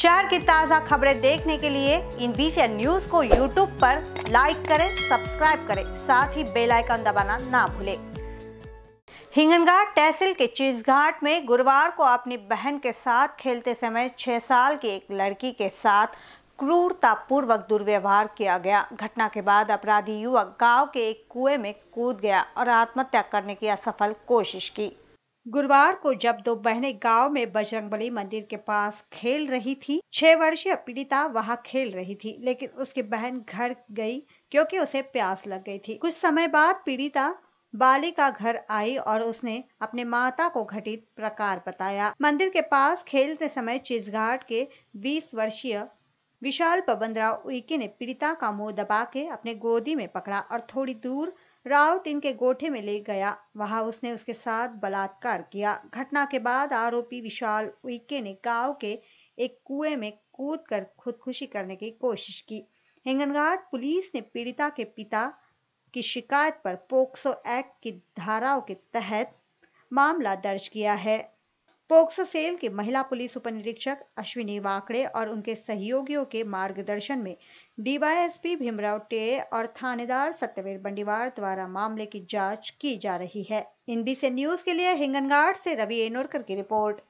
शहर की ताज़ा खबरें देखने के लिए इन बीसी न्यूज को यूट्यूब पर लाइक करें सब्सक्राइब करें साथ ही बेल आइकन दबाना ना भूलें हिंगनघाट तहसील के चीजघाट में गुरुवार को अपनी बहन के साथ खेलते समय छह साल की एक लड़की के साथ क्रूरतापूर्वक दुर्व्यवहार किया गया घटना के बाद अपराधी युवक गांव के एक कुएं में कूद गया और आत्महत्या करने की असफल कोशिश की गुरुवार को जब दो बहनें गांव में बजरंगबली मंदिर के पास खेल रही थी छह वर्षीय पीड़िता वहां खेल रही थी लेकिन उसकी बहन घर गई क्योंकि उसे प्यास लग गई थी कुछ समय बाद पीड़िता बालिका घर आई और उसने अपने माता को घटित प्रकार बताया मंदिर के पास खेलते समय चिजघाट के 20 वर्षीय विशाल राव उइके ने पीड़िता का मुंह दबा के अपने गोदी में पकड़ा और थोड़ी दूर राउत इनके गोठे में ले गया वहां उसने उसके साथ बलात्कार किया घटना के बाद आरोपी विशाल उइके ने गांव के एक कुएं में कूद कर खुदकुशी करने की कोशिश की हिंगनघाट पुलिस ने पीड़िता के पिता की शिकायत पर पोक्सो एक्ट की धाराओं के तहत मामला दर्ज किया है पोक्सो सेल के महिला पुलिस उपनिरीक्षक अश्विनी वाकड़े और उनके सहयोगियों के मार्गदर्शन में डीवाईएसपी भीमराव टेड़े और थानेदार सत्यवीर बंडीवार द्वारा मामले की जांच की जा रही है इनबी न्यूज के लिए हिंगनगाड़ से रवि एनोरकर की रिपोर्ट